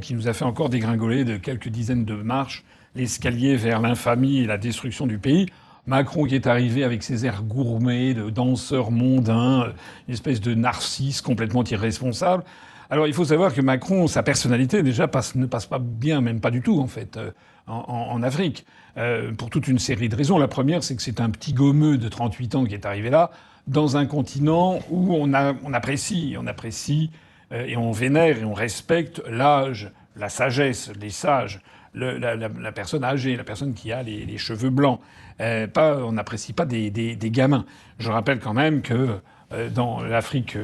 qui nous a fait encore dégringoler de quelques dizaines de marches l'escalier vers l'infamie et la destruction du pays. Macron qui est arrivé avec ses airs gourmets de danseur mondain, euh, une espèce de narcisse complètement irresponsable. Alors il faut savoir que Macron, sa personnalité déjà ne passe pas bien, même pas du tout en fait, euh, en, Afrique, euh, pour toute une série de raisons. La première, c'est que c'est un petit gommeux de 38 ans qui est arrivé là, dans un continent où on apprécie, on apprécie euh, et on vénère et on respecte l'âge, la sagesse les sages, la, personne âgée, la personne qui a les, cheveux blancs. Euh, pas, on n'apprécie pas des, des, gamins. Je rappelle quand même que euh, dans l'Afrique,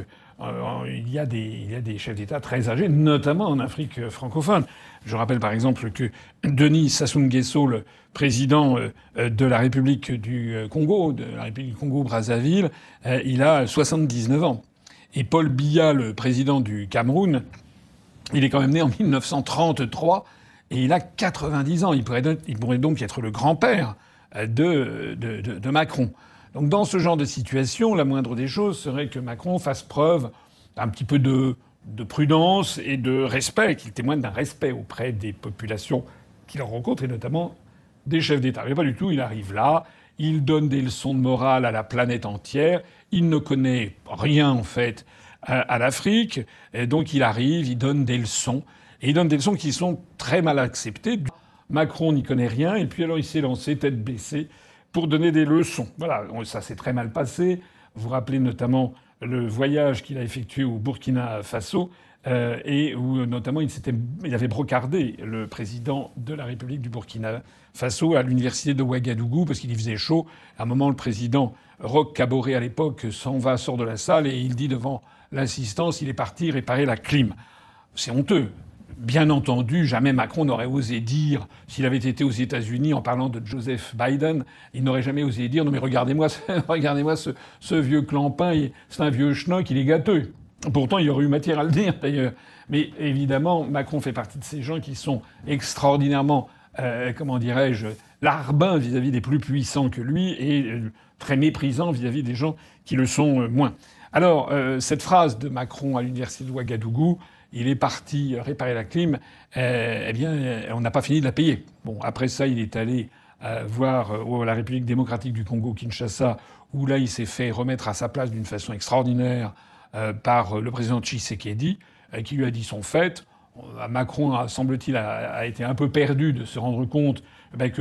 il, y a des, il y a des chefs d'État très âgés, notamment en Afrique francophone. Je rappelle par exemple que Denis Sassou Nguesso, le président de la République du Congo, de la République du Congo-Brazzaville, il a 79 ans. Et Paul Biya, le président du Cameroun, il est quand même né en 1933 et il a 90 ans. Il pourrait, donc être le grand-père euh, de, Macron. Donc dans ce genre de situation, la moindre des choses serait que Macron fasse preuve d'un petit peu de, de prudence et de respect, qu'il témoigne d'un respect auprès des populations qu'il rencontre et notamment des chefs d'État. Mais pas du tout, il arrive là, il donne des leçons de morale à la planète entière, il ne connaît rien en fait à l'Afrique, donc il arrive, il donne des leçons, et il donne des leçons qui sont très mal acceptées. Macron n'y connaît rien, et puis alors il s'est lancé tête baissée pour donner des leçons. Voilà, ça s'est très mal passé. Vous rappelez notamment le voyage qu'il a effectué au Burkina Faso, euh, et où notamment il, il, avait brocardé le président de la République du Burkina Faso à l'université de Ouagadougou parce qu'il y faisait chaud. À un moment, le président Roch Caboret à l'époque s'en va, sort de la salle et il dit devant l'assistance, il est parti réparer la clim. C'est honteux. Bien entendu, jamais Macron n'aurait osé dire, s'il avait été aux États-Unis en parlant de Joseph Biden, il n'aurait jamais osé dire non mais regardez-moi, regardez-moi ce, vieux clampin, c'est un vieux schnock, il est gâteux. Pourtant, il y aurait eu matière à le dire d'ailleurs. Mais évidemment, Macron fait partie de ces gens qui sont extraordinairement, euh, comment dirais-je, larbins vis-à-vis des plus puissants que lui et euh, très méprisants vis-à-vis des gens qui le sont euh, moins. Alors, cette phrase de Macron à l'université de Ouagadougou, il est parti réparer la clim, eh bien, on n'a pas fini de la payer. Bon, après ça, il est allé voir la République démocratique du Congo, Kinshasa, où là, il s'est fait remettre à sa place d'une façon extraordinaire euh, par le président Tshisekedi, euh, qui lui a dit son fait. Euh, Macron, semble-t-il, a, été un peu perdu de se rendre compte eh ben, que,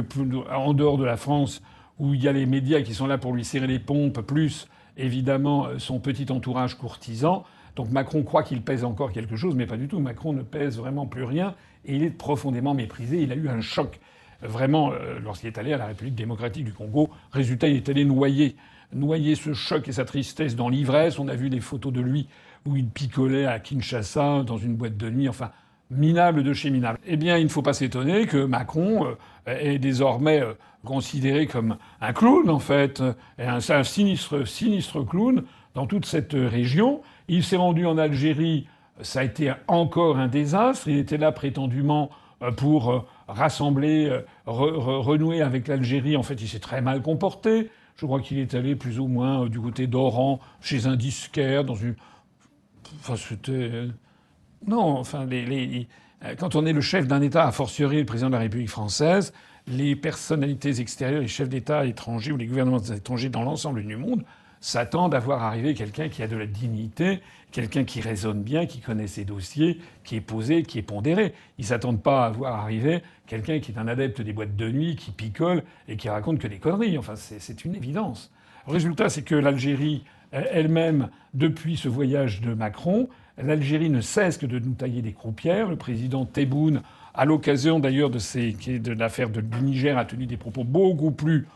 en dehors de la France, où il y a les médias qui sont là pour lui serrer les pompes, plus évidemment son petit entourage courtisan. Donc Macron croit qu'il pèse encore quelque chose, mais pas du tout. Macron ne pèse vraiment plus rien et il est profondément méprisé. Il a eu un choc vraiment lorsqu'il est allé à la République démocratique du Congo. Résultat, il est allé noyer noyer ce choc et sa tristesse dans l'ivresse. On a vu des photos de lui où il picolait à Kinshasa dans une boîte de nuit. Enfin, minable de chez minable. Eh bien, il ne faut pas s'étonner que Macron euh, est désormais euh, considéré comme un clown, en fait, un, un sinistre, sinistre clown dans toute cette euh, région. Il s'est rendu en Algérie, ça a été encore un désastre. Il était là prétendument pour rassembler, renouer avec l'Algérie. En fait, il s'est très mal comporté. Je crois qu'il est allé plus ou moins euh, du côté d'Oran, chez un disquaire, dans une. Enfin, c'était. Euh, non, enfin, euh, quand on est le chef d'un État, a fortiori le président de la République française, les personnalités extérieures, les chefs d'État étrangers ou les gouvernements étrangers dans l'ensemble du monde s'attendent à voir arriver quelqu'un qui a de la dignité, quelqu'un qui raisonne bien, qui connaît ses dossiers, qui est posé, qui est pondéré. Ils s'attendent pas à voir arriver quelqu'un qui est un adepte des boîtes de nuit, qui picole et qui raconte que des conneries. Enfin, c'est une évidence. résultat, c'est que l'Algérie elle-même, depuis ce voyage de Macron, l'Algérie ne cesse que de nous tailler des croupières. Le président Tebboune, à l'occasion d'ailleurs de, de l'affaire du Niger, a tenu des propos beaucoup plus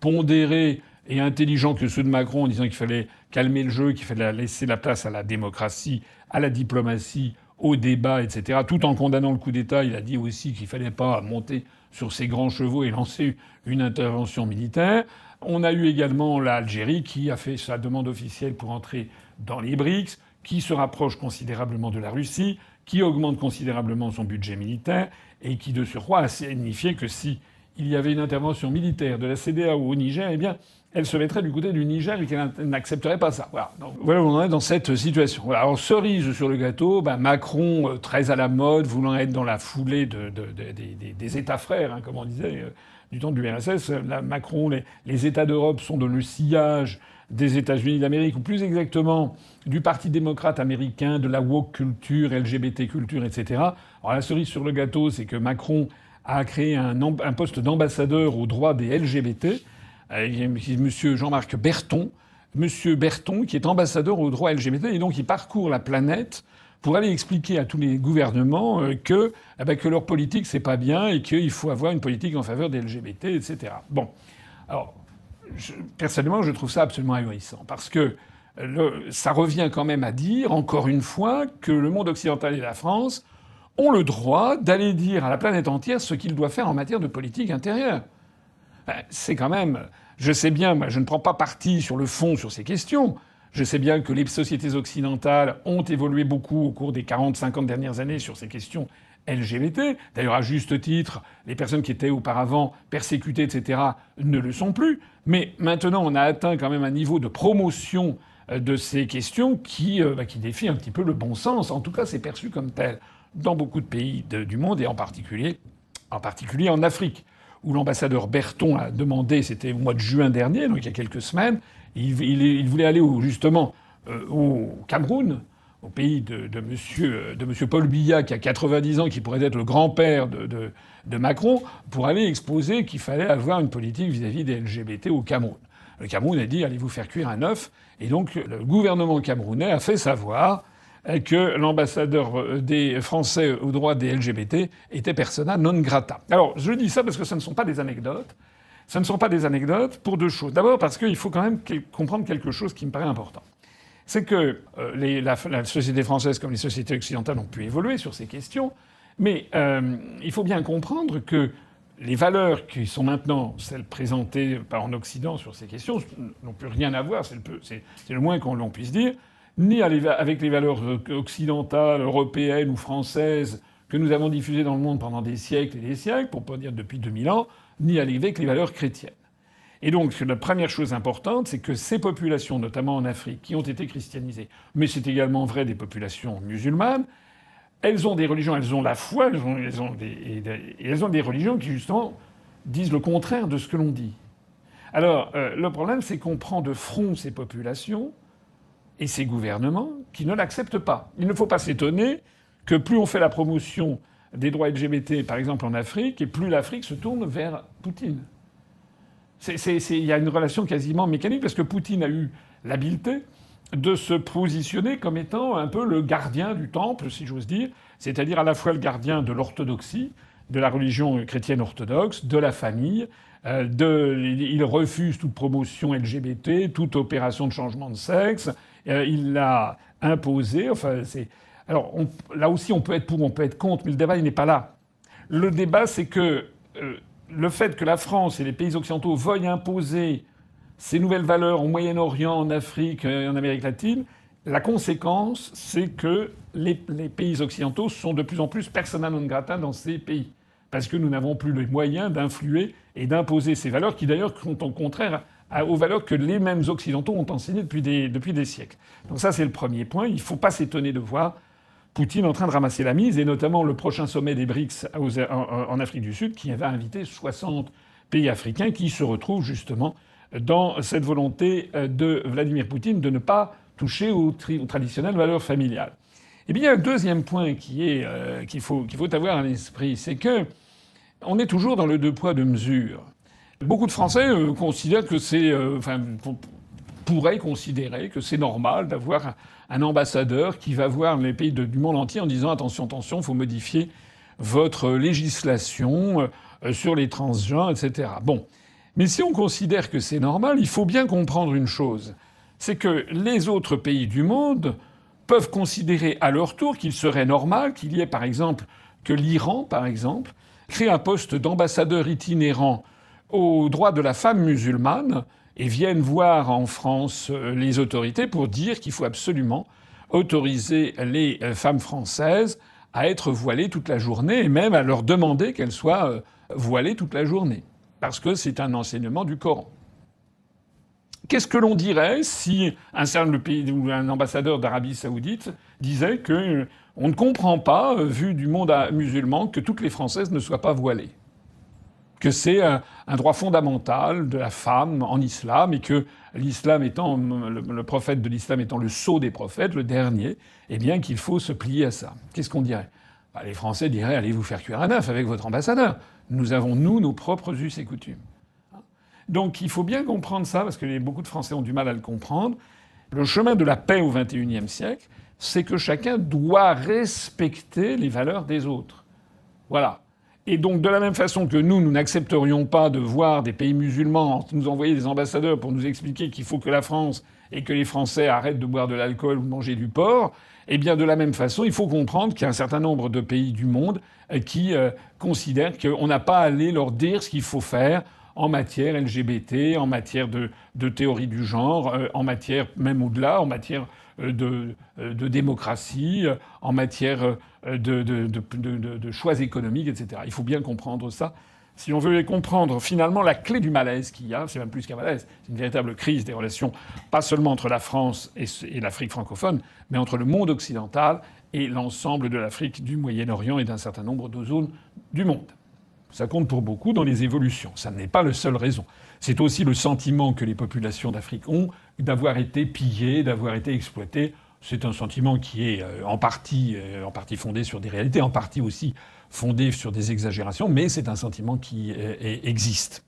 pondérés et intelligent que ceux de Macron en disant qu'il fallait calmer le jeu, qu'il fallait laisser la place à la démocratie, à la diplomatie, au débat, etc. Tout en condamnant le coup d'État, il a dit aussi qu'il fallait pas monter sur ses grands chevaux et lancer une intervention militaire. On a eu également l'Algérie qui a fait sa demande officielle pour entrer dans les BRICS, qui se rapproche considérablement de la Russie, qui augmente considérablement son budget militaire et qui de surcroît a signifié que si il y avait une intervention militaire de la ou au Niger, eh bien, elle se mettrait du côté du Niger et qu'elle n'accepterait pas ça. Voilà. on en est dans cette situation. Alors, cerise sur le gâteau, bah, Macron, euh, très à la mode, voulant être dans la foulée des, États frères, hein, comme on disait euh, du temps du l'URSS. Euh, Macron, les, États d'Europe sont dans le sillage des États-Unis d'Amérique, ou plus exactement du Parti démocrate américain, de la woke culture, LGBT culture, etc. Alors la cerise sur le gâteau, c'est que Macron a créé un, un poste d'ambassadeur aux droits des LGBT. Euh, monsieur Jean-Marc Berton, monsieur Berton, qui est ambassadeur aux droits LGBT, et donc il parcourt la planète pour aller expliquer à tous les gouvernements euh, que, eh ben, que leur politique, c'est pas bien et qu'il faut avoir une politique en faveur des LGBT, etc. Bon. Alors, personnellement, je trouve ça absolument ahurissant parce que euh, ça revient quand même à dire, encore une fois, que le monde occidental et la France ont le droit d'aller dire à la planète entière ce qu'ils doivent faire en matière de politique intérieure. Ben, c'est quand même. Je sais bien, moi, je ne prends pas parti sur le fond sur ces questions. Je sais bien que les sociétés occidentales ont évolué beaucoup au cours des 40-50 dernières années sur ces questions LGBT. D'ailleurs, à juste titre, les personnes qui étaient auparavant persécutées, etc., ne le sont plus. Mais maintenant, on a atteint quand même un niveau de promotion euh, de ces questions euh, bah, qui, défie un petit peu le bon sens. En tout cas, c'est perçu comme tel dans beaucoup de pays du monde et en particulier, en particulier en Afrique où l'ambassadeur Berton a demandé, c'était au mois de juin dernier, donc il y a quelques semaines, il, voulait aller justement euh, au Cameroun, au pays de, de, monsieur, Paul Biya, qui a 90 ans, qui pourrait être le grand-père de, Macron, pour aller exposer qu'il fallait avoir une politique vis à -vis des LGBT au Cameroun. Le Cameroun a dit allez vous faire cuire un œuf. Et donc le gouvernement camerounais a fait savoir que l'ambassadeur euh, des Français aux droits des LGBT était persona non grata. Alors je dis ça parce que ce ne sont pas des anecdotes. Ce ne sont pas des anecdotes pour deux choses. D'abord parce qu'il faut quand même comprendre quelque chose qui me paraît important. C'est que euh, la, société française comme les sociétés occidentales ont pu évoluer sur ces questions, mais euh, il faut bien comprendre que les valeurs qui sont maintenant celles présentées par en Occident sur ces questions n'ont plus rien à voir, c'est le, le, moins qu'on puisse dire, ni avec les valeurs euh, occidentales, européennes ou françaises que nous avons diffusées dans le monde pendant des siècles et des siècles, pour pas dire depuis 2000 ans, ni avec les valeurs chrétiennes. Et donc la première chose importante, c'est que ces populations, notamment en Afrique, qui ont été christianisées, mais c'est également vrai des populations musulmanes, elles ont des religions, elles ont la foi, elles ont, des, et, elles ont des religions qui justement disent le contraire de ce que l'on dit. Alors euh, le problème, c'est qu'on prend de front ces populations, et ces gouvernements qui ne l'acceptent pas. Il ne faut pas s'étonner que plus on fait la promotion des droits LGBT, par exemple en Afrique, et plus l'Afrique se tourne vers Poutine. Il y a une relation quasiment mécanique parce que Poutine a eu l'habileté de se positionner comme étant un peu le gardien du temple, si j'ose dire, c'est-à-dire à la fois le gardien de l'orthodoxie, de la religion chrétienne orthodoxe, de la famille. Euh, de... il refuse toute promotion LGBT, toute opération de changement de sexe. Euh, il l'a imposé. Enfin, c'est... Alors là aussi, on peut être pour, on peut être contre, mais le débat, n'est pas là. Le débat, c'est que euh, le fait que la France et les pays occidentaux veuillent imposer ces nouvelles valeurs au Moyen-Orient, en Afrique, et en Amérique latine, la conséquence, c'est que les, les, pays occidentaux sont de plus en plus persona non grata dans ces pays parce que nous n'avons plus les moyens d'influer et d'imposer ces valeurs qui d'ailleurs sont en contraire aux valeurs que les mêmes Occidentaux ont enseignées depuis des, depuis des siècles. Donc ça, c'est le premier point. Il ne faut pas s'étonner de voir Poutine en train de ramasser la mise, et notamment le prochain sommet des BRICS en Afrique du Sud, qui va inviter 60 pays africains qui se retrouvent justement dans cette volonté euh, de Vladimir Poutine de ne pas toucher aux, traditionnelles valeurs familiales. Eh bien, un deuxième point qui est, euh, qu'il faut, avoir à l'esprit, c'est que on est toujours dans le deux poids, deux mesures. Beaucoup de Français euh, considèrent que c'est. Euh, enfin, pourraient considérer que c'est normal d'avoir un ambassadeur qui va voir les pays du monde entier en disant attention, attention, faut modifier votre législation sur les transgenres, etc. Bon. Mais si on considère que c'est normal, il faut bien comprendre une chose. C'est que les autres pays du monde peuvent considérer à leur tour qu'il serait normal qu'il y ait, par exemple, que l'Iran, par exemple, crée un poste d'ambassadeur itinérant aux droits de la femme musulmane et vienne voir en France euh, les autorités pour dire qu'il faut absolument autoriser les euh, femmes françaises à être voilées toute la journée et même à leur demander qu'elles soient euh, voilées toute la journée, parce que c'est un enseignement du Coran. Qu'est-ce que l'on dirait si un certain pays ou un ambassadeur d'Arabie Saoudite disait que euh, on ne comprend pas, euh, vu du monde musulman, que toutes les Françaises ne soient pas voilées, que c'est euh, un droit fondamental de la femme en islam et que l'islam étant le prophète de l'islam étant le sceau des prophètes, le dernier, eh bien qu'il faut se plier à ça. Qu'est-ce qu'on dirait bah, Les Français diraient allez vous faire cuire à neuf avec votre ambassadeur. Nous avons nous nos propres us et coutumes. Donc il faut bien comprendre ça, parce que beaucoup de Français ont du mal à le comprendre. Le chemin de la paix au XXIe siècle, c'est que chacun doit respecter les valeurs des autres. Voilà. Et donc, de la même façon que nous, nous n'accepterions pas de voir des pays musulmans nous envoyer des ambassadeurs pour nous expliquer qu'il faut que la France et que les Français arrêtent de boire de l'alcool ou de manger du porc, eh bien, de la même façon, il faut comprendre qu'il y a un certain nombre de pays du monde euh, qui euh, considèrent qu'on n'a pas à aller leur dire ce qu'il faut faire en matière LGBT, en matière de, théorie du genre, euh, en matière même au-delà, en matière euh, euh, de, démocratie, en matière de, choix économiques, etc. Il faut bien comprendre ça. Si on veut comprendre finalement la clé du malaise qu'il y a, c'est même plus qu'un malaise, c'est une véritable crise des relations, pas seulement entre la France et l'Afrique francophone, mais entre le monde occidental et l'ensemble de l'Afrique, du Moyen-Orient et d'un certain nombre de zones du monde. Ça compte pour beaucoup dans les évolutions. Ça n'est pas la seule raison. C'est aussi le sentiment que les populations d'Afrique ont d'avoir été pillées, d'avoir été exploitées. C'est un sentiment qui est euh, en partie, euh, en fondé sur des réalités, en partie aussi fondé sur des exagérations, mais c'est un sentiment qui euh, existe.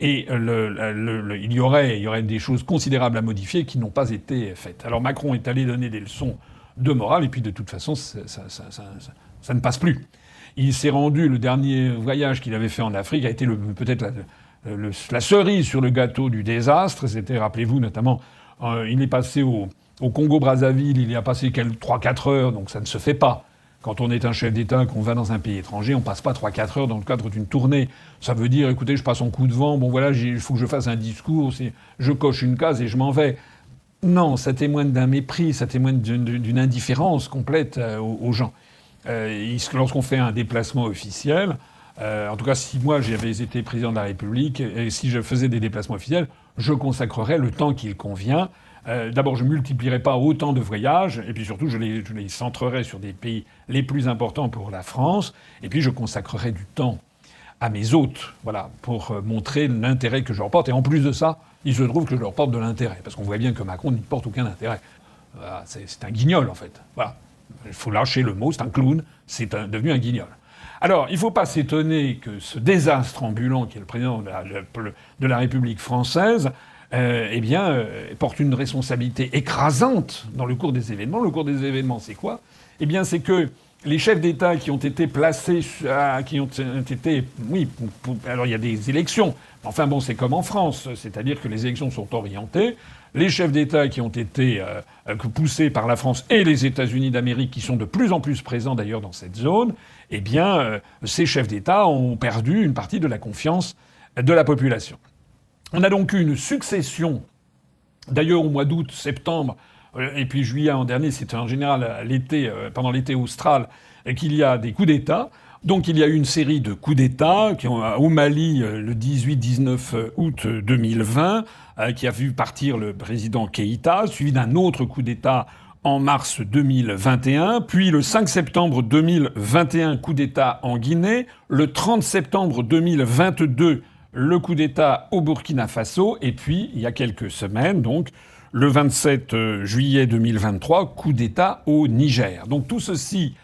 Et il, y aurait, il y aurait des choses considérables à modifier qui n'ont pas été faites. Alors Macron est allé donner des leçons de morale, et puis de toute façon, ça, ne passe plus. Il s'est rendu, le dernier voyage qu'il avait fait en Afrique a été peut-être la, cerise sur le gâteau du désastre. C'était, rappelez-vous, notamment, euh, il est passé au, Congo-Brazzaville, il y a passé 3-4 heures, donc ça ne se fait pas. Quand on est un chef d'État, qu'on va dans un pays étranger, on passe pas 3-4 heures dans le cadre d'une tournée. Ça veut dire, écoutez, je passe en coup de vent, bon voilà, il faut que je fasse un discours, je coche une case et je m'en vais. Non, ça témoigne d'un mépris, ça témoigne d'une indifférence complète euh, aux, gens. Euh, lorsqu'on fait un déplacement officiel, euh, en tout cas, si moi j'avais été président de la République et si je faisais des déplacements officiels, je consacrerais le temps qu'il convient. D'abord, je ne multiplierais pas autant de voyages, et puis surtout, je les, je centrerais sur des pays les plus importants pour la France, et puis je consacrerais du temps à mes hôtes, voilà, pour montrer l'intérêt que je leur porte. Et en plus de ça, il se trouve que je leur porte de l'intérêt, parce qu'on voit bien que Macron n'y porte aucun intérêt. Voilà, c'est un guignol, en fait. Voilà. Il faut lâcher le mot, c'est un clown, c'est devenu un guignol. Alors, il ne faut pas s'étonner que ce désastre ambulant qui est le président de la, République française, euh, eh bien, euh, porte une responsabilité écrasante dans le cours des événements. Le cours des événements, c'est quoi Eh bien, c'est que les chefs d'État qui ont été placés, qui ont été, oui, alors il y a des élections. Enfin bon, c'est comme en France, c'est-à-dire que les élections sont orientées. Les chefs d'État qui ont été euh, euh, poussés par la France et les États-Unis d'Amérique, qui sont de plus en plus présents d'ailleurs dans cette zone, eh bien, euh, ces chefs d'État ont perdu une partie de la confiance de la population. On a donc eu une succession. D'ailleurs, au mois d'août, septembre, euh, et puis juillet en dernier, c'est en général l'été, euh, pendant l'été austral, euh, qu'il y a des coups d'État. Donc il y a eu une série de coups d'État au Mali le 18-19 août 2020, qui a vu partir le président Keïta, suivi d'un autre coup d'État en mars 2021, puis le 5 septembre 2021, coup d'État en Guinée, le 30 septembre 2022, le coup d'État au Burkina Faso, et puis il y a quelques semaines, donc, le 27 euh, juillet 2023, coup d'État au Niger. Donc tout ceci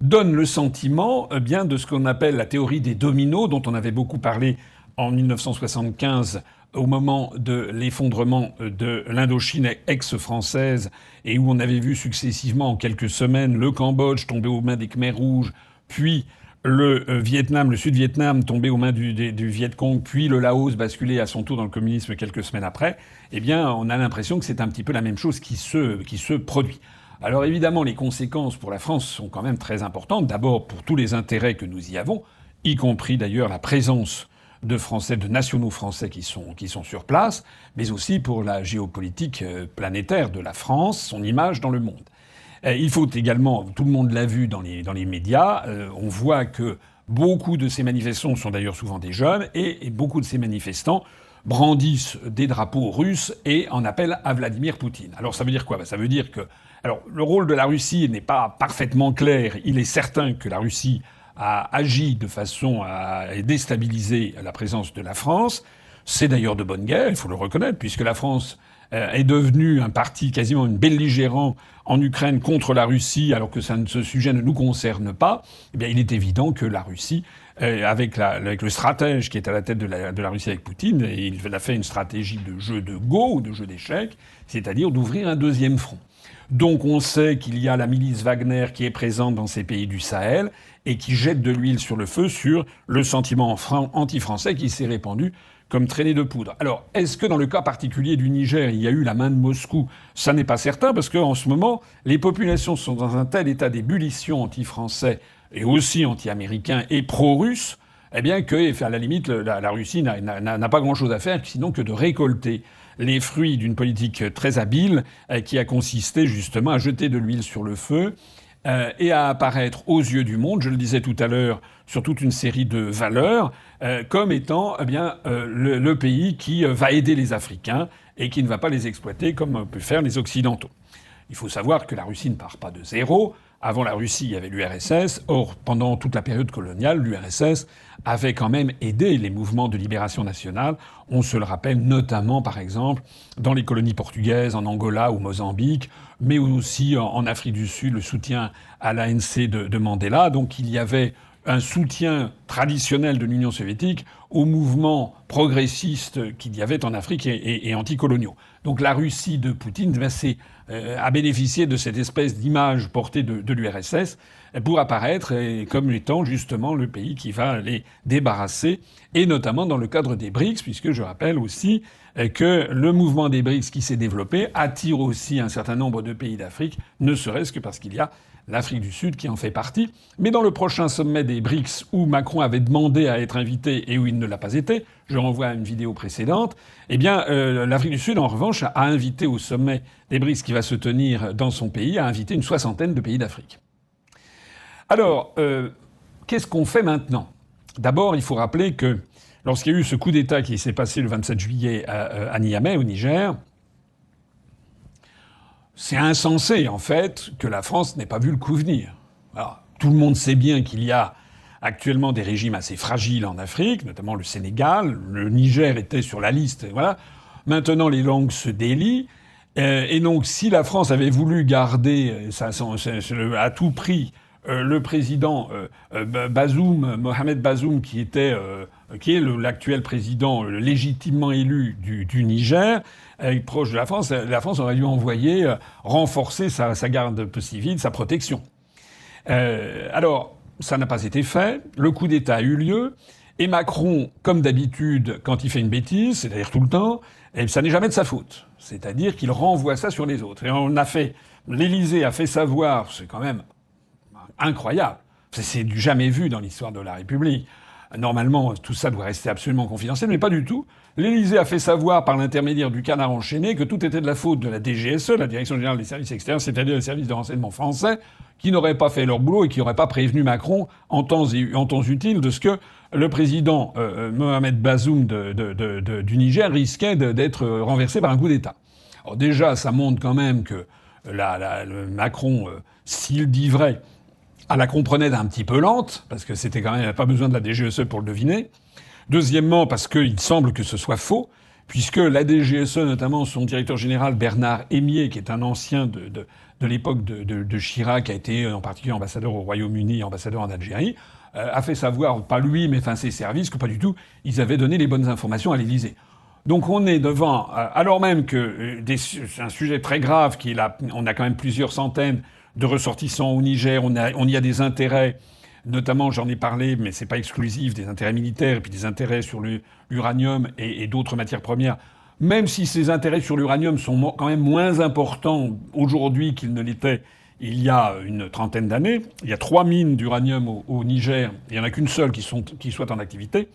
donne le sentiment euh, bien de ce qu'on appelle la théorie des dominos, dont on avait beaucoup parlé en 1975 au moment de l'effondrement euh, de l'Indochine ex-française et où on avait vu successivement en quelques semaines le Cambodge tomber aux mains des Khmers rouges, puis le euh, Vietnam, le Sud-Vietnam tombé aux mains du, du, Viet Cong, puis le Laos basculé à son tour dans le communisme quelques semaines après, eh bien, on a l'impression que c'est un petit peu la même chose qui se, qui se produit. Alors évidemment, les conséquences pour la France sont quand même très importantes, d'abord pour tous les intérêts que nous y avons, y compris d'ailleurs la présence de Français, de nationaux français qui sont, qui sont sur place, mais aussi pour la géopolitique euh, planétaire de la France, son image dans le monde. Euh, il faut également, tout le monde l'a vu dans les, médias, euh, on voit que beaucoup de ces manifestants sont d'ailleurs souvent des jeunes, et, beaucoup de ces manifestants brandissent des drapeaux russes et en appellent à Vladimir Poutine. Alors ça veut dire quoi ben, Ça veut dire que... Alors le rôle de la Russie n'est pas parfaitement clair. Il est certain que la Russie a agi de façon à déstabiliser la présence de la France. C'est d'ailleurs de bonne guerre, il faut le reconnaître, puisque la France euh, est devenue un parti quasiment une belligérant en Ukraine contre la Russie, alors que ce sujet ne nous concerne pas, eh bien, il est évident que la Russie, euh, avec, le stratège qui est à la tête de la, Russie avec Poutine, il a fait une stratégie de jeu de go ou de jeu d'échecs, c'est-à-dire d'ouvrir un deuxième front. Donc on sait qu'il y a la milice Wagner qui est présente dans ces pays du Sahel et qui jette de l'huile sur le feu sur le sentiment anti-français qui s'est répandu comme traînée de poudre. Alors, est-ce que dans le cas particulier du Niger, il y a eu la main de Moscou Ça n'est pas certain, parce qu'en ce moment, les populations sont dans un tel état d'ébullition anti-français et aussi anti-américain et pro-russe, eh bien que, à la limite, la, la Russie n'a pas grand-chose à faire, sinon que de récolter les fruits d'une politique très habile eh, qui a consisté justement à jeter de l'huile sur le feu euh, et à apparaître aux yeux du monde, je le disais tout à l'heure, sur toute une série de valeurs, euh, comme étant eh euh, le, le, pays qui va aider les Africains et qui ne va pas les exploiter comme peuvent faire les Occidentaux. Il faut savoir que la Russie ne part pas de zéro. Avant la Russie, il y avait l'URSS. Or, pendant toute la période coloniale, l'URSS avait quand même aidé les mouvements de libération nationale. On se le rappelle notamment, par exemple, dans les colonies portugaises, en Angola ou Mozambique, mais aussi en Afrique du Sud, le soutien à l'ANC de, Mandela. Donc il y avait un soutien traditionnel de l'Union soviétique aux mouvements progressistes qu'il y avait en Afrique et, anticoloniaux. Donc la Russie de Poutine, ben, c'est à euh, bénéficier de cette espèce d'image portée de, l'URSS pour apparaître comme étant justement le pays qui va les débarrasser, et notamment dans le cadre des BRICS, puisque je rappelle aussi euh, que le mouvement des BRICS qui s'est développé attire aussi un certain nombre de pays d'Afrique, ne serait-ce que parce qu'il y a l'Afrique du Sud qui en fait partie. Mais dans le prochain sommet des BRICS où Macron avait demandé à être invité et où il ne l'a pas été, je renvoie à une vidéo précédente, eh bien euh, l'Afrique du Sud en revanche a invité au sommet des BRICS qui va se tenir dans son pays, a invité une soixantaine de pays d'Afrique. Alors, euh, qu'est-ce qu'on fait maintenant D'abord, il faut rappeler que lorsqu'il y a eu ce coup d'État qui s'est passé le 27 juillet euh, à, Niamey, au Niger, c'est insensé, en fait, que la France n'ait pas vu le coup venir. tout le monde sait bien qu'il y a actuellement des régimes assez fragiles en Afrique, notamment le Sénégal. Le Niger était sur la liste. Voilà. Maintenant, les langues se délient. Euh, et donc, si la France avait voulu garder euh, à tout prix le président Bazoum, Mohamed Bazoum, qui était qui est l'actuel président légitimement élu du, Niger, euh, proche de la France. Euh, la France aurait dû envoyer euh, renforcer sa, garde civile, sa protection. alors, ça n'a pas été fait. Le coup d'État a eu lieu. Et Macron, comme d'habitude, quand il fait une bêtise, c'est-à-dire tout le temps, et eh, ça n'est jamais de sa faute. C'est-à-dire qu'il renvoie ça sur les autres. Et on a fait, l'Élysée a fait savoir, c'est quand même incroyable. C'est du jamais vu dans l'histoire de la République. Normalement, tout ça doit rester absolument confidentiel, mais pas du tout. L'Élysée a fait savoir par l'intermédiaire du canard enchaîné que tout était de la faute de la DGSE, la Direction générale des services extérieurs, c'est-à-dire le services de renseignement français, qui n'auraient pas fait leur boulot et qui n'auraient pas prévenu Macron en temps, en temps utile de ce que le président euh, euh, Mohamed Bazoum du Niger risquait d'être euh, renversé par un coup d'État. Alors déjà, ça montre quand même que Macron, s'il dit vrai, à ah, la comprenait d'un petit peu lente, parce que c'était quand même pas besoin de la DGSE pour le deviner. Deuxièmement, parce qu'il semble que ce soit faux, puisque la DGSE, notamment son directeur général Bernard Aimier, qui est un ancien de, l'époque de, Chirac, qui a été en particulier ambassadeur au Royaume-Uni, ambassadeur en Algérie, euh, a fait savoir, pas lui, mais enfin ses services, que pas du tout, ils avaient donné les bonnes informations à l'Élysée. Donc on est devant, euh, alors même que euh, c'est un sujet très grave, qui on a quand même plusieurs centaines de ressortissants au Niger, on, y a des intérêts notamment, j'en ai parlé, mais c'est pas exclusif, des intérêts militaires et puis des intérêts sur l'uranium et, d'autres matières premières. Même si ces intérêts sur l'uranium sont quand même moins importants aujourd'hui qu'ils ne l'étaient il y a une trentaine d'années, il y a trois mines d'uranium au, Niger, il n'y en a qu'une seule qui, soit en activité.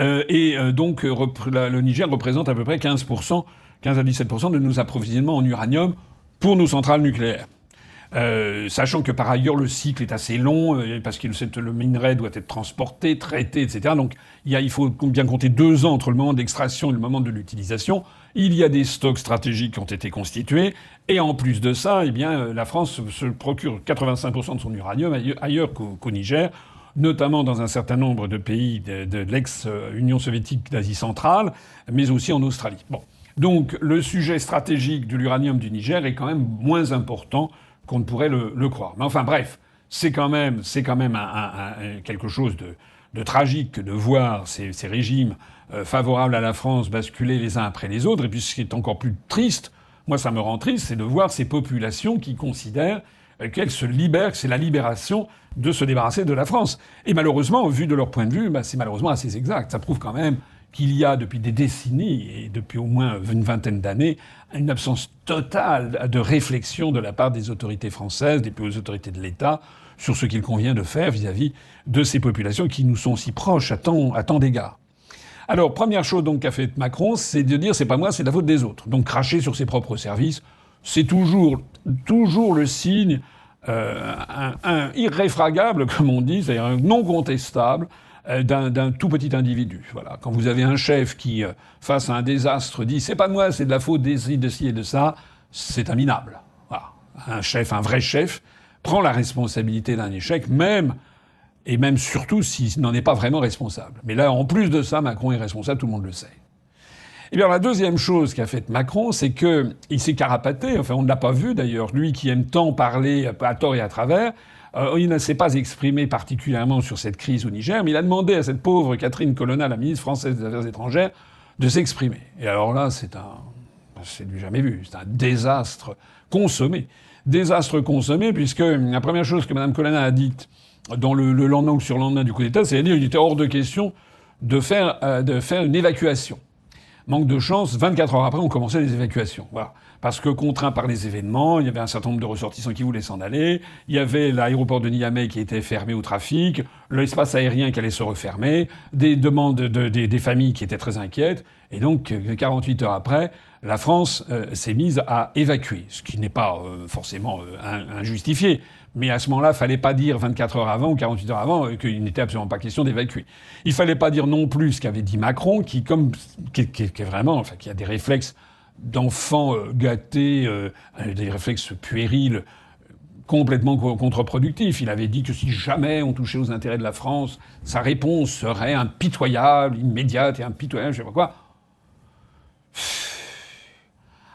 Euh, et euh, donc le Niger représente à peu près 15%, 15 à 17% de nos approvisionnements en uranium pour nos centrales nucléaires. Euh, sachant que par ailleurs le cycle est assez long euh, parce que le minerai doit être transporté, traité, etc. Donc il, faut bien compter deux ans entre le moment d'extraction et le moment de l'utilisation. Il y a des stocks stratégiques qui ont été constitués et en plus de ça, eh bien euh, la France se procure 85% de son uranium ailleurs qu'au Niger notamment dans un certain nombre de pays de, de l'ex-Union soviétique d'Asie centrale, mais aussi en Australie. Donc le sujet stratégique de l'uranium du Niger est quand même moins important qu'on ne pourrait le, croire. Mais enfin bref, c'est quand même, c'est quand même quelque chose de, tragique de voir ces, régimes euh, favorables à la France basculer les uns après les autres. Et puis ce qui est encore plus triste, moi ça me rend triste, c'est de voir ces populations qui considèrent euh, qu'elles se libèrent, que c'est la libération de se débarrasser de la France. Et malheureusement, au vu de leur point de vue, bah, c'est malheureusement assez exact. Ça prouve quand même qu'il y a depuis des décennies et depuis au moins une vingtaine d'années une absence totale de réflexion de la part des autorités françaises, des plus autorités de l'État, sur ce qu'il convient de faire vis-à-vis de ces populations qui nous sont si proches à tant, d'égards. Alors, première chose donc qu'a fait Macron, c'est de dire c'est pas moi, c'est la faute des autres. Donc cracher sur ses propres services, c'est toujours, toujours le signe euh, irréfragable, comme on dit, c'est-à-dire non contestable, euh, d'un tout petit individu. Voilà. Quand vous avez un chef qui, euh, face à un désastre, dit c'est pas de moi, c'est de la faute de de et de ça, c'est un minable. Voilà. Un chef, un vrai chef, prend la responsabilité d'un échec, même et même surtout s'il n'en est pas vraiment responsable. Mais là, en plus de ça, Macron est responsable, tout le monde le sait. Eh bien, la deuxième chose qu'a faite Macron, c'est qu'il s'est carapaté. Enfin, on ne l'a pas vu d'ailleurs. Lui qui aime tant parler à tort et à travers, euh, il ne s'est pas exprimé particulièrement sur cette crise au Niger, mais il a demandé à cette pauvre Catherine Colonna, la ministre française des Affaires étrangères, de s'exprimer. Et alors là, c'est un. C'est du jamais vu. C'est un désastre consommé. Désastre consommé, puisque la première chose que Mme Colonna a dite dans le, lendemain ou sur le lendemain du coup d'État, c'est-à-dire qu'il était hors de question de faire, euh, de faire une évacuation. Manque de chance, 24 heures après, on commençait les évacuations. Voilà parce que contraint par les événements, il y avait un certain nombre de ressortissants qui voulaient s'en aller, il y avait l'aéroport de Niamey qui était fermé au trafic, l'espace aérien qui allait se refermer, des demandes des, familles qui étaient très inquiètes, et donc 48 euh, heures après, la France euh, s'est mise à évacuer, ce qui n'est pas euh, forcément injustifié. Mais à ce moment-là, il fallait pas dire 24 heures avant ou 48 heures avant qu'il n'était absolument pas question d'évacuer. Il fallait pas dire non plus ce qu'avait dit Macron, qui, comme, est vraiment, enfin, qui a des réflexes d'enfants euh, gâtés, euh, des réflexes puérils complètement contre-productif. Il avait dit que si jamais on touchait aux intérêts de la France, sa réponse serait impitoyable, immédiate et impitoyable, je sais pas quoi.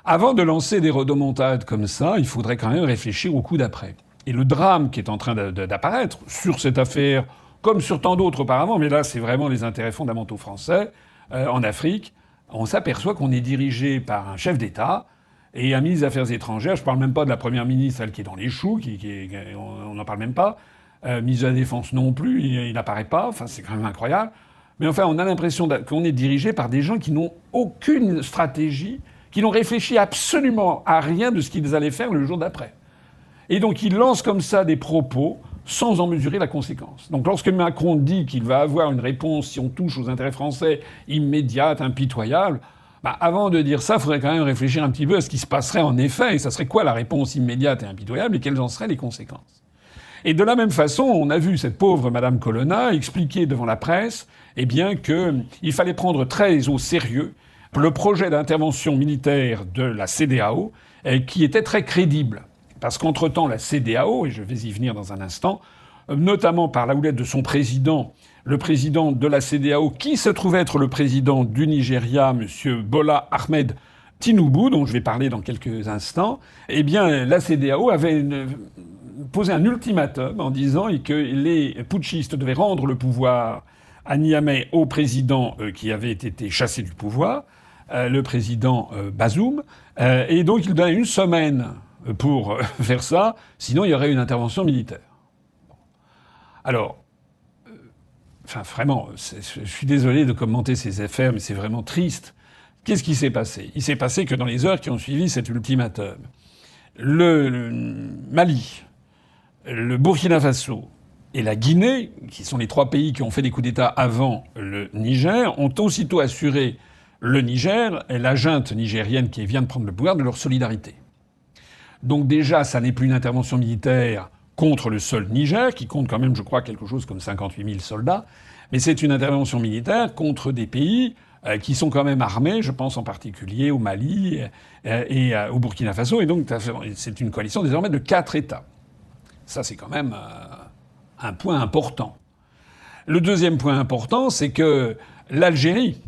Avant de lancer des redomontades comme ça, il faudrait quand même réfléchir au coup d'après. Et le drame qui est en train d'apparaître sur cette affaire, comme sur tant d'autres auparavant, mais là c'est vraiment les intérêts fondamentaux français euh, en Afrique, on s'aperçoit qu'on est dirigé par un chef d'État et un ministre des Affaires étrangères. Je ne parle même pas de la première ministre, celle qui est dans les choux, qui, on n'en parle même pas. Mise euh, ministre de la Défense non plus, il n'apparaît pas. Enfin, c'est quand même incroyable. Mais enfin, on a l'impression qu'on est dirigé par des gens qui n'ont aucune stratégie, qui n'ont réfléchi absolument à rien de ce qu'ils allaient faire le jour d'après. Et donc, ils lancent comme ça des propos sans en mesurer la conséquence. Donc lorsque Macron dit qu'il va avoir une réponse si on touche aux intérêts français immédiate, impitoyable, bah, avant de dire ça, il faudrait quand même réfléchir un petit peu à ce qui se passerait en effet, et ça serait quoi la réponse immédiate et impitoyable, et quelles en seraient les conséquences. Et de la même façon, on a vu cette pauvre Madame Colonna expliquer devant la presse, eh bien, qu'il fallait prendre très au sérieux le projet d'intervention militaire de la CDAO, eh, qui était très crédible. Parce qu'entre-temps, la CDAO, et je vais y venir dans un instant, euh, notamment par la houlette de son président, le président de la CDAO, qui se trouve être le président du Nigeria, M. Bola Ahmed Tinubu, dont je vais parler dans quelques instants, eh bien, la CDAO avait posé un ultimatum en disant que les putschistes devaient rendre le pouvoir à Niamey au président euh, qui avait été chassé du pouvoir, euh, le président Bazoum, et donc il donnait une semaine pour euh, faire ça, sinon il y aurait une intervention militaire. Alors, euh, enfin vraiment, je suis désolé de commenter ces affaires, mais c'est vraiment triste. Qu'est-ce qui s'est passé Il s'est passé que dans les heures qui ont suivi cet ultimatum, le, Mali, le Burkina Faso et la Guinée, qui sont les trois pays qui ont fait des coups d'État avant le Niger, ont aussitôt assuré le Niger, et la junte nigérienne qui vient de prendre le pouvoir, de leur solidarité. Donc déjà, ça n'est plus une intervention militaire contre le seul Niger, qui compte quand même, je crois, quelque chose comme 58 000 soldats, mais c'est une intervention militaire contre des pays euh, qui sont quand même armés, je pense en particulier au Mali euh, et euh, au Burkina Faso. Et donc c'est une coalition désormais de quatre États. Ça, c'est quand même un point important. Le deuxième point important, c'est que l'Algérie,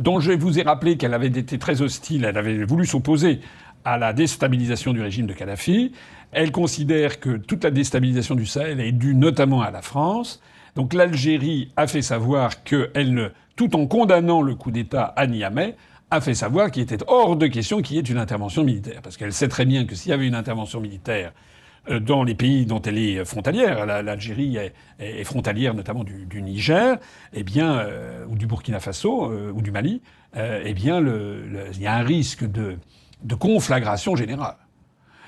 dont je vous ai rappelé qu'elle avait été très hostile, elle avait voulu s'opposer à la déstabilisation du régime de Kadhafi. Elle considère que toute la déstabilisation du Sahel est due notamment à la France. Donc l'Algérie a fait savoir qu'elle, tout en condamnant le coup d'État à Niamey, a fait savoir qu'il était hors de question qu'il y ait une intervention militaire. Parce qu'elle sait très bien que s'il y avait une intervention militaire euh, dans les pays dont elle est euh, frontalière, l'Algérie est frontalière notamment du, Niger, et eh bien, euh, ou du Burkina Faso, ou du Mali, eh bien, il y a un risque de, de conflagration générale.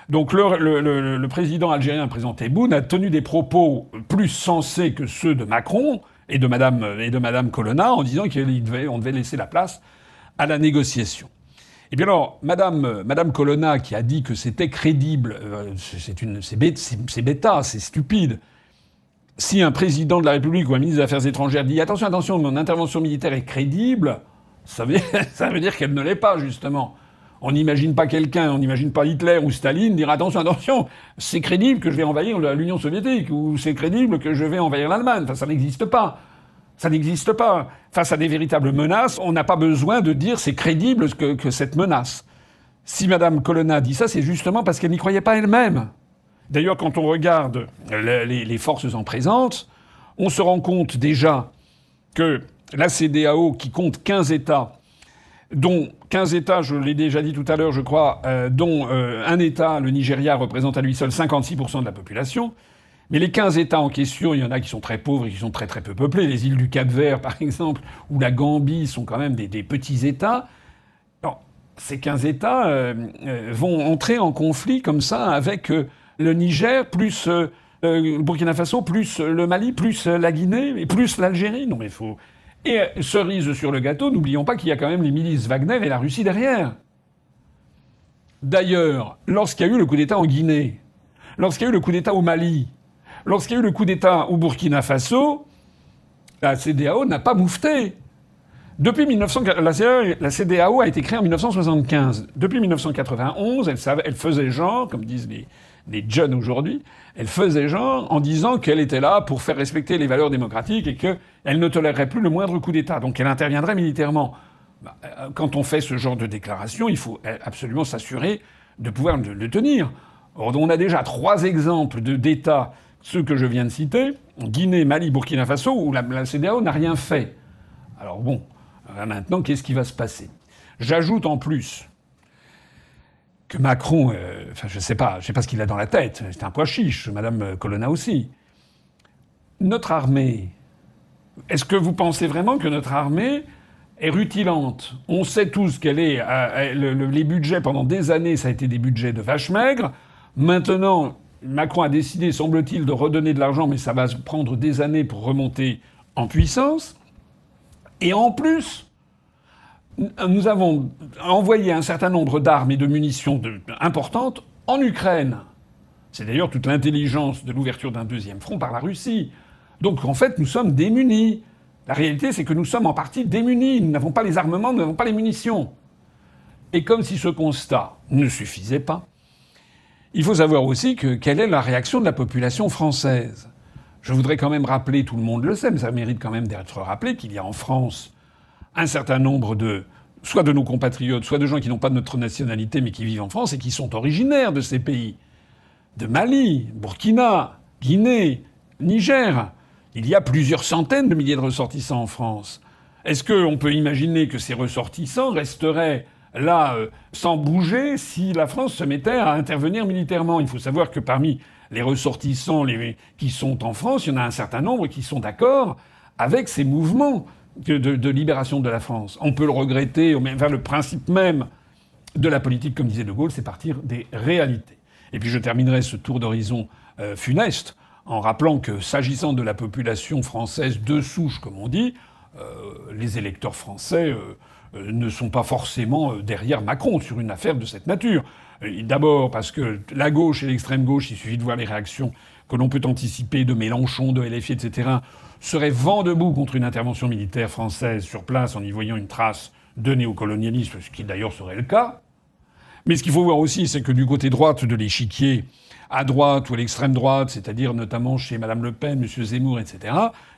Donc le, le, le, le, président algérien, président Tebboune, a tenu des propos plus sensés que ceux de Macron et de Madame et de Madame Colonna en disant qu'on devait, devait laisser la place à la négociation. Et eh bien alors, Madame, Madame Colonna, qui a dit que c'était crédible, euh, c'est, une, c'est, bêta, c'est stupide. Si un président de la République ou un ministre des Affaires étrangères dit attention, attention, mon intervention militaire est crédible, ça ça veut dire qu'elle ne l'est pas, justement. On n'imagine pas quelqu'un, on n'imagine pas Hitler ou Staline dire attention, attention, c'est crédible que je vais envahir l'Union soviétique ou c'est crédible que je vais envahir l'Allemagne. ça n'existe pas. Ça n'existe pas. Face à des véritables menaces, on n'a pas besoin de dire c'est crédible que, cette menace. Si Madame Colonna dit ça, c'est justement parce qu'elle n'y croyait pas elle-même. D'ailleurs, quand on regarde les, les forces en présence, on se rend compte déjà que la CDAO, qui compte 15 États, dont 15 États, je l'ai déjà dit tout à l'heure, je crois, euh, dont euh, un État, le Nigeria, représente à lui seul 56% de la population. Mais les 15 États en question, il y en a qui sont très pauvres et qui sont très très peu peuplés. Les îles du Cap-Vert, par exemple, ou la Gambie sont quand même des, petits États. Alors, ces 15 États euh, vont entrer en conflit comme ça avec le Niger, plus le Burkina Faso, plus le Mali, plus la Guinée, et plus l'Algérie. Non mais il faut et euh, cerise sur le gâteau, n'oublions pas qu'il y a quand même les milices Wagner et la Russie derrière. D'ailleurs, lorsqu'il y a eu le coup d'État en Guinée, lorsqu'il y a eu le coup d'État au Mali, lorsqu'il y a eu le coup d'État au Burkina Faso, la CDAO n'a pas moufté. Depuis la CDAO a été créée en 1975. Depuis 1991, elle, elle faisait genre, comme disent les, les jeunes aujourd'hui, elle faisait genre en disant qu'elle était là pour faire respecter les valeurs démocratiques et qu'elle ne tolérerait plus le moindre coup d'État. Donc elle interviendrait militairement. Bah, euh, quand on fait ce genre de déclaration, il faut euh, absolument s'assurer de pouvoir le tenir. Or, on a déjà trois exemples d'États, ceux que je viens de citer, Guinée, Mali, Burkina Faso, où la, la CDAO n'a rien fait. Alors bon, euh, maintenant, qu'est-ce qui va se passer J'ajoute en plus que Macron, euh, enfin je ne sais pas, je sais pas ce qu'il a dans la tête, c'est un poids chiche, Madame Colonna aussi. Notre armée, est-ce que vous pensez vraiment que notre armée est rutilante On sait tous qu'elle est, euh, euh, les budgets pendant des années, ça a été des budgets de vache maigre. Maintenant, Macron a décidé, semble-t-il, de redonner de l'argent, mais ça va prendre des années pour remonter en puissance. Et en plus, nous avons envoyé un certain nombre d'armes et de munitions importantes en Ukraine. C'est d'ailleurs toute l'intelligence de l'ouverture d'un deuxième front par la Russie. Donc en fait, nous sommes démunis. La réalité, c'est que nous sommes en partie démunis. Nous n'avons pas les armements, nous n'avons pas les munitions. Et comme si ce constat ne suffisait pas, il faut savoir aussi quelle est la réaction de la population française. Je voudrais quand même rappeler, tout le monde le sait, mais ça mérite quand même d'être rappelé, qu'il y a en France un certain nombre de soit de nos compatriotes, soit de gens qui n'ont pas notre nationalité mais qui vivent en France et qui sont originaires de ces pays, de Mali, Burkina, Guinée, Niger. Il y a plusieurs centaines de milliers de ressortissants en France. Est-ce qu'on peut imaginer que ces ressortissants resteraient là euh, sans bouger si la France se mettait à intervenir militairement Il faut savoir que parmi les ressortissants qui sont en France, il y en a un certain nombre qui sont d'accord avec ces mouvements de, libération de la France. On peut le regretter, mais enfin, le principe même de la politique, comme disait De Gaulle, c'est partir des réalités. Et puis je terminerai ce tour d'horizon euh, funeste en rappelant que s'agissant de la population française de souche, comme on dit, euh, les électeurs français euh, ne sont pas forcément derrière Macron sur une affaire de cette nature. D'abord parce que la gauche et l'extrême gauche, il suffit de voir les réactions que l'on peut anticiper de Mélenchon, de LFI, etc., serait vent debout contre une intervention militaire française sur place en y voyant une trace de néocolonialisme, ce qui d'ailleurs serait le cas. Mais ce qu'il faut voir aussi, c'est que du côté droite de l'échiquier, à droite ou à l'extrême droite, c'est-à-dire notamment chez Mme Le Pen, M. Zemmour, etc.,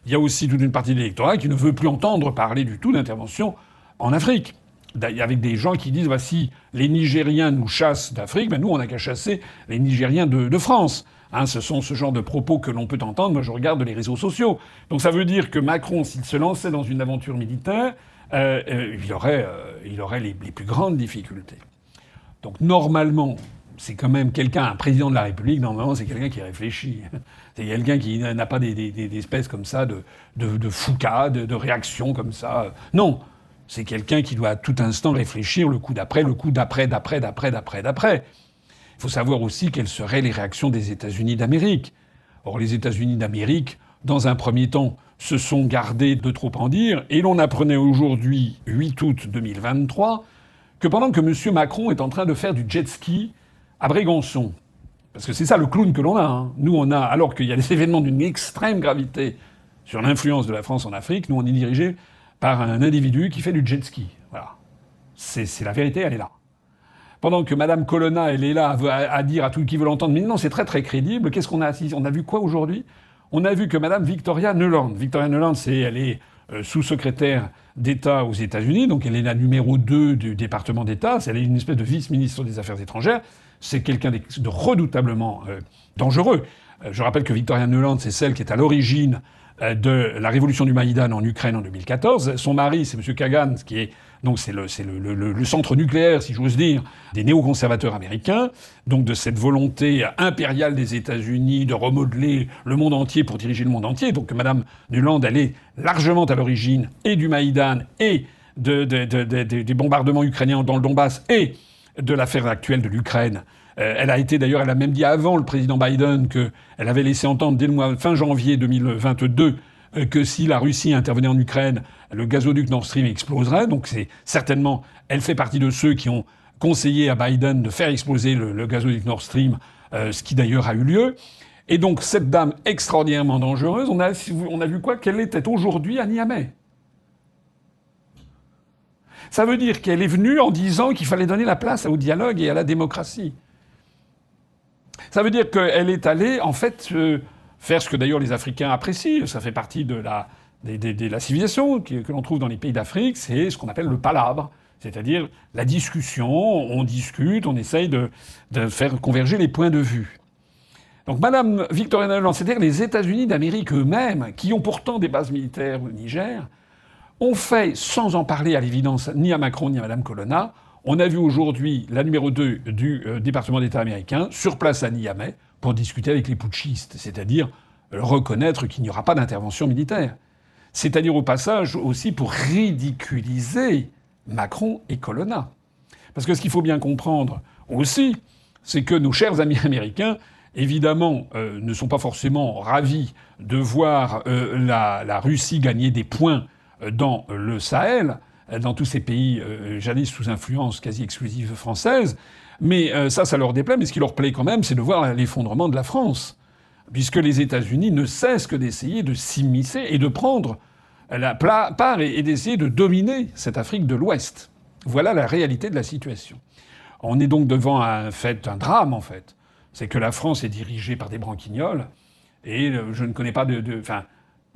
il y a aussi toute une partie de l'électorat qui ne veut plus entendre parler du tout d'intervention en Afrique. Avec des gens qui disent voici, si les Nigériens nous chassent d'Afrique, ben nous on n'a qu'à chasser les Nigériens de France. Hein, ce sont ce genre de propos que l'on peut entendre. Moi, je regarde les réseaux sociaux. Donc ça veut dire que Macron, s'il se lançait dans une aventure militaire, euh, euh, il aurait, euh, les, plus grandes difficultés. Donc normalement, c'est quand même quelqu'un, un président de la République, normalement, c'est quelqu'un qui réfléchit. C'est quelqu'un qui n'a pas des, espèces comme ça de, de, de de réactions comme ça. Non. C'est quelqu'un qui doit à tout instant réfléchir le coup d'après, le coup d'après, d'après, d'après, d'après, d'après. Il faut savoir aussi quelles seraient les réactions des États-Unis d'Amérique. Or, les États-Unis d'Amérique, dans un premier temps, se sont gardés de trop en dire, et l'on apprenait aujourd'hui, 8 août 2023, que pendant que M. Macron est en train de faire du jet ski à Brégançon, parce que c'est ça le clown que l'on a, hein. nous on a, alors qu'il y a des événements d'une extrême gravité sur l'influence de la France en Afrique, nous on est dirigé par un individu qui fait du jet ski. Voilà. C'est la vérité, elle est là pendant que Madame Colonna, elle est là à, dire à tout qui veut l'entendre, mais non, c'est très très crédible. Qu'est-ce qu'on a On a vu quoi aujourd'hui On a vu que Madame Victoria Nuland, Victoria Nuland, c'est, elle est euh, sous-secrétaire d'État aux États-Unis, donc elle est la numéro 2 du département d'État, elle est une espèce de vice-ministre des Affaires étrangères, c'est quelqu'un de redoutablement euh, dangereux. Euh, je rappelle que Victoria Nuland, c'est celle qui est à l'origine de la révolution du Maïdan en Ukraine en 2014. Son mari, c'est M. Kagan, qui est donc c'est le, centre nucléaire, si j'ose dire, des néoconservateurs américains, donc de cette volonté impériale des États-Unis de remodeler le monde entier pour diriger le monde entier. Donc Madame Nuland, elle est largement à l'origine et du Maïdan et des bombardements ukrainiens dans le Donbass et de l'affaire actuelle de l'Ukraine. Euh, elle a été d'ailleurs, elle a même dit avant le président Biden qu'elle avait laissé entendre dès le mois fin janvier 2022 que si la Russie intervenait en Ukraine, le gazoduc Nord Stream exploserait. Donc c'est certainement, elle fait partie de ceux qui ont conseillé à Biden de faire exploser le, gazoduc Nord Stream, euh, ce qui d'ailleurs a eu lieu. Et donc cette dame extraordinairement dangereuse, on a, on a vu quoi Qu'elle était aujourd'hui à Niamey. Ça veut dire qu'elle est venue en disant qu'il fallait donner la place au dialogue et à la démocratie. Ça veut dire qu'elle est allée, en fait, Faire ce que d'ailleurs les Africains apprécient, ça fait partie de la, civilisation que, l'on trouve dans les pays d'Afrique, c'est ce qu'on appelle le palabre. C'est-à-dire la discussion, on discute, on essaye de, faire converger les points de vue. Donc Madame Victoria Nuland, c'est-à-dire les États-Unis d'Amérique eux-mêmes, qui ont pourtant des bases militaires au Niger, ont fait, sans en parler à l'évidence ni à Macron ni à Madame Colonna, on a vu aujourd'hui la numéro 2 du euh, département d'État américain sur place à Niamey pour discuter avec les putschistes, c'est-à-dire euh, reconnaître qu'il n'y aura pas d'intervention militaire. C'est-à-dire au passage aussi pour ridiculiser Macron et Colonna. Parce que ce qu'il faut bien comprendre aussi, c'est que nos chers amis américains, évidemment, euh, ne sont pas forcément ravis de voir la, Russie gagner des points dans le Sahel. Euh, dans tous ces pays euh, jadis sous influence quasi exclusive française. Mais euh, ça, ça leur déplaît. Mais ce qui leur plaît quand même, c'est de voir l'effondrement de la France, puisque les États-Unis ne cessent que d'essayer de s'immiscer et de prendre la part et d'essayer de dominer cette Afrique de l'Ouest. Voilà la réalité de la situation. On est donc devant un fait, un drame en fait. C'est que la France est dirigée par des branquignols Et je ne connais pas de, de enfin,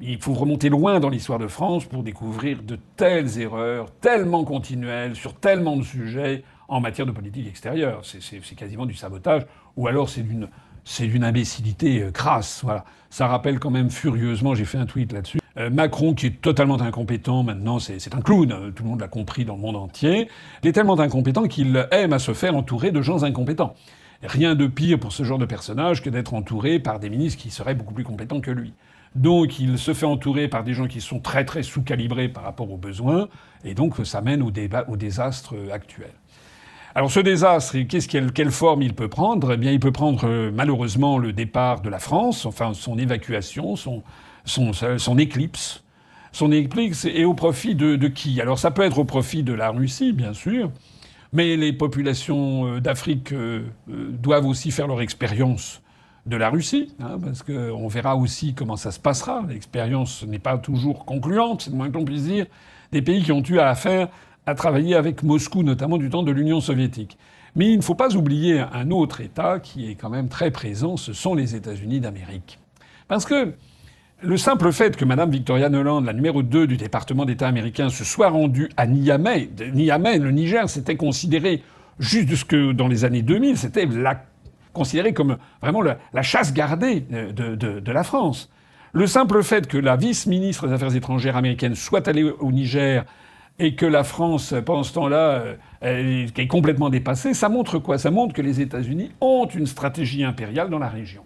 il faut remonter loin dans l'histoire de France pour découvrir de telles erreurs, tellement continuelles, sur tellement de sujets en matière de politique extérieure. C'est quasiment du sabotage, ou alors c'est d'une c'est d'une imbécilité euh, crasse. Voilà. Ça rappelle quand même furieusement, j'ai fait un tweet là-dessus, euh, Macron qui est totalement incompétent maintenant, c'est un clown, euh, tout le monde l'a compris dans le monde entier, il est tellement incompétent qu'il aime à se faire entourer de gens incompétents. Rien de pire pour ce genre de personnage que d'être entouré par des ministres qui seraient beaucoup plus compétents que lui. Donc il se fait entourer par des gens qui sont très très sous-calibrés par rapport aux besoins, et donc euh, ça mène au, débat, au désastre euh, actuel. Alors ce désastre, quelle forme il peut prendre Eh bien, il peut prendre euh, malheureusement le départ de la France, enfin son évacuation, son, éclipse, son éclipse et au profit de, de qui Alors ça peut être au profit de la Russie, bien sûr, mais les populations d'Afrique doivent aussi faire leur expérience de la Russie, hein, parce qu'on verra aussi comment ça se passera. L'expérience n'est pas toujours concluante, c'est le moins que l'on puisse dire, des pays qui ont eu affaire à travailler avec Moscou, notamment du temps de l'Union soviétique. Mais il ne faut pas oublier un autre État qui est quand même très présent, ce sont les États-Unis d'Amérique. Parce que le simple fait que Mme Victoria Noland, la numéro 2 du département d'État américain, se soit rendue à Niamey, Niamey, le Niger, c'était considéré, juste que dans les années 2000, c'était la considéré comme vraiment la, chasse gardée euh, de, la France. Le simple fait que la vice-ministre des Affaires étrangères américaine soit allée au Niger et que la France, pendant ce temps-là, euh, est complètement dépassée, ça montre quoi Ça montre que les États-Unis ont une stratégie impériale dans la région.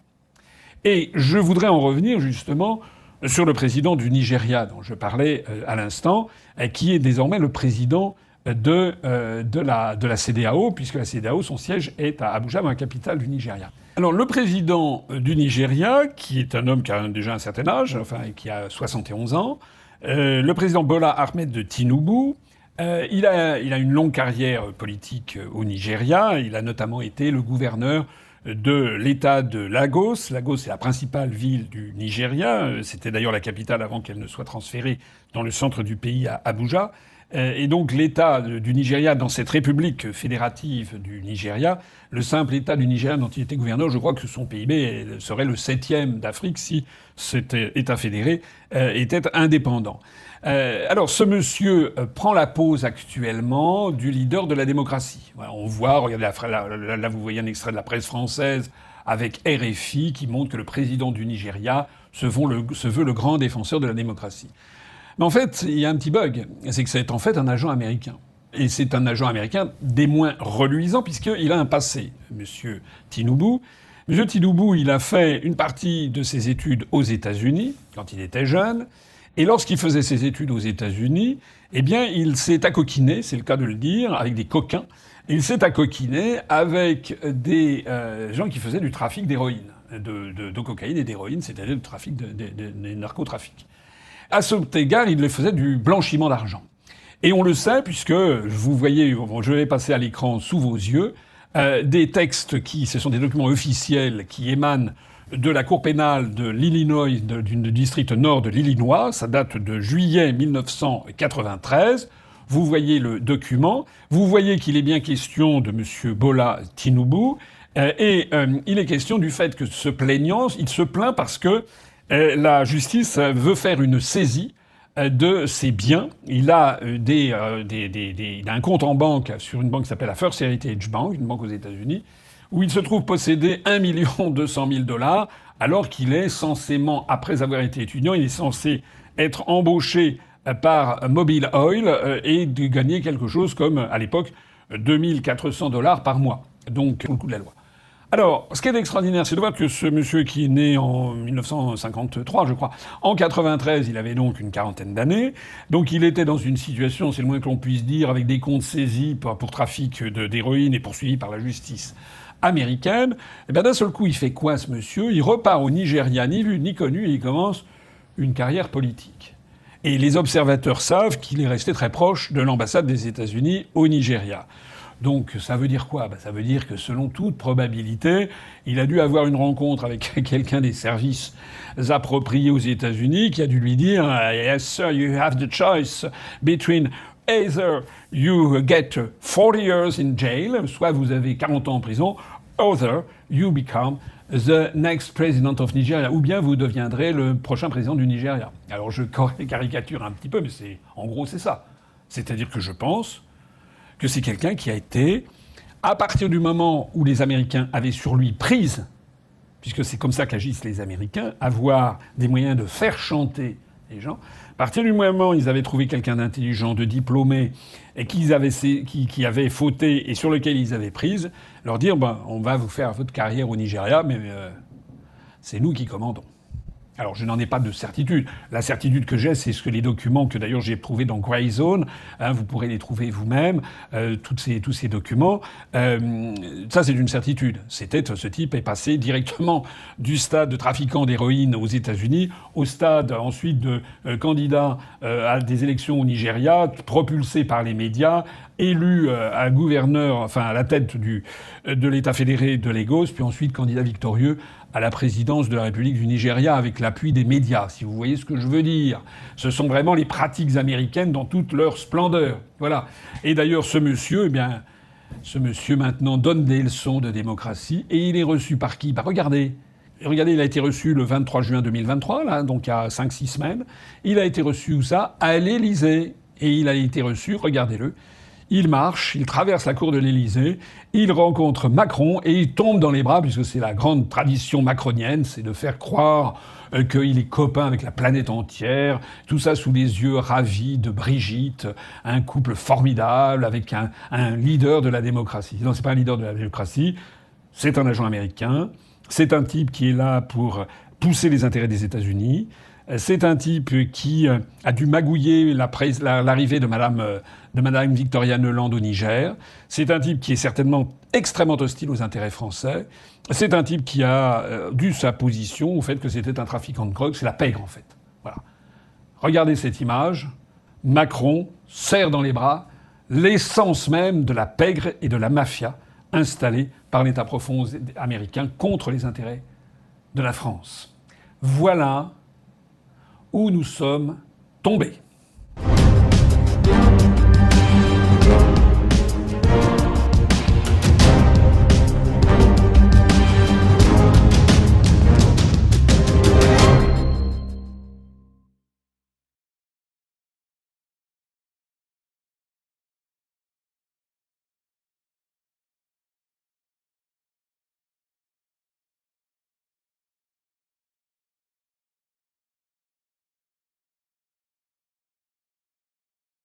Et je voudrais en revenir justement sur le président du Nigeria dont je parlais euh, à l'instant, qui est désormais le président euh, de, la, CDAO, puisque la CDAO, son siège est à Abuja, dans la capitale du Nigeria. Alors le président euh, du Nigeria, qui est un homme qui a déjà un certain âge, enfin qui a 71 ans, euh, le président Bola Ahmed de Tinubu, il, il a une longue carrière politique au Nigeria. Il a notamment été le gouverneur de l'État de Lagos. Lagos est la principale ville du Nigeria. C'était d'ailleurs la capitale avant qu'elle ne soit transférée dans le centre du pays à Abuja. Euh, et donc l'État du Nigeria, dans cette République fédérative du Nigeria, le simple État du Nigeria dont il était gouverneur, je crois que son PIB serait le septième d'Afrique si cet euh, État fédéré euh, était indépendant. alors ce monsieur prend la pose actuellement du leader de la démocratie. On voit, regardez, là vous voyez un extrait de la presse française avec RFI qui montre que le président du Nigeria se veut le grand défenseur de la démocratie. Mais en fait, il y a un petit bug. C'est que c'est en fait un agent américain. Et c'est un agent américain des moins reluisants puisqu'il a un passé. Monsieur Tinoubou. Monsieur Tinoubou, il a fait une partie de ses études aux États-Unis quand il était jeune. Et lorsqu'il faisait ses études aux États-Unis, eh bien, il s'est accoquiné, c'est le cas de le dire, avec des coquins. Il s'est accoquiné avec des euh, gens qui faisaient du trafic d'héroïne, de, cocaïne et d'héroïne, c'est-à-dire du trafic des de, narcotrafics. À cet égard, il le faisait du blanchiment d'argent. Et on le sait, puisque vous voyez, je vais passer à l'écran sous vos yeux, euh, des textes qui, ce sont des documents officiels qui émanent de la Cour pénale de l'Illinois, du district nord de l'Illinois. Ça date de juillet 1993. Vous voyez le document. Vous voyez qu'il est bien question de M. Bola Tinubu. Euh, et euh, il est question du fait que ce plaignant, il se plaint parce que euh, la justice euh, veut faire une saisie euh, de ses biens. Il a, un compte en banque sur une banque qui s'appelle la First Heritage Bank, une banque aux États-Unis, où il se trouve posséder 1 200 000 dollars, alors qu'il est censément, après avoir été étudiant, il est censé être embauché par Mobile Oil et de gagner quelque chose comme, à l'époque, 2400 dollars par mois. Donc, pour le coup de la loi. Alors, ce qui est extraordinaire, c'est de voir que ce monsieur qui est né en 1953, je crois, en 93, il avait donc une quarantaine d'années. Donc, il était dans une situation, c'est le moins que l'on puisse dire, avec des comptes saisis pour, trafic d'héroïne et poursuivi par la justice américaine. Et eh bien, d'un seul coup, il fait quoi, ce monsieur Il repart au Nigeria, ni vu, ni connu, et il commence une carrière politique. Et les observateurs savent qu'il est resté très proche de l'ambassade des États-Unis au Nigeria. Donc ça veut dire quoi ben, Ça veut dire que selon toute probabilité, il a dû avoir une rencontre avec quelqu'un des services appropriés aux États-Unis qui a dû lui dire euh, Yes, sir, you have the choice between either you get 40 years in jail, soit vous avez 40 ans en prison, or you become the next president of Nigeria, ou bien vous deviendrez le prochain président du Nigeria. Alors je caricature un petit peu, mais en gros c'est ça. C'est-à-dire que je pense que c'est quelqu'un qui a été, à partir du moment où les Américains avaient sur lui prise, puisque c'est comme ça qu'agissent les Américains, avoir des moyens de faire chanter les gens, à partir du moment où ils avaient trouvé quelqu'un d'intelligent, de diplômé, et qui, avait fauté et sur lequel ils avaient prise, leur dire ben, on va vous faire votre carrière au Nigeria, mais euh, c'est nous qui commandons. Alors, je n'en ai pas de certitude. La certitude que j'ai, c'est ce que les documents que d'ailleurs j'ai trouvés dans Grey Zone, hein, vous pourrez les trouver vous-même, euh, tous ces documents, euh, ça c'est une certitude. C'était euh, ce type est passé directement du stade de trafiquant d'héroïne aux États-Unis au stade ensuite de candidat à des élections au Nigeria, propulsé par les médias, élu à gouverneur, enfin à la tête du, de l'État fédéré de Lagos, puis ensuite candidat victorieux à la présidence de la République du Nigeria avec l'appui des médias, si vous voyez ce que je veux dire. Ce sont vraiment les pratiques américaines dans toute leur splendeur. Voilà. Et d'ailleurs, ce monsieur, eh bien, ce monsieur maintenant donne des leçons de démocratie et il est reçu par qui Bah regardez. Regardez, il a été reçu le 23 juin 2023, là, donc il y a 5-6 semaines. Il a été reçu où ça À l'Élysée. Et il a été reçu, regardez-le, il marche, il traverse la cour de l'Élysée, il rencontre Macron et il tombe dans les bras, puisque c'est la grande tradition macronienne, c'est de faire croire euh, qu'il est copain avec la planète entière, tout ça sous les yeux ravis de Brigitte, un couple formidable avec un, leader de la démocratie. Non, c'est pas un leader de la démocratie, c'est un agent américain, c'est un type qui est là pour pousser les intérêts des États-Unis, c'est un type qui euh, a dû magouiller l'arrivée de Madame, euh, Victoria Nuland au Niger. C'est un type qui est certainement extrêmement hostile aux intérêts français. C'est un type qui a euh, dû sa position au fait que c'était un trafiquant de drogue. C'est la pègre, en fait. Voilà. Regardez cette image. Macron serre dans les bras l'essence même de la pègre et de la mafia installée par l'État profond américain contre les intérêts de la France. Voilà où nous sommes tombés.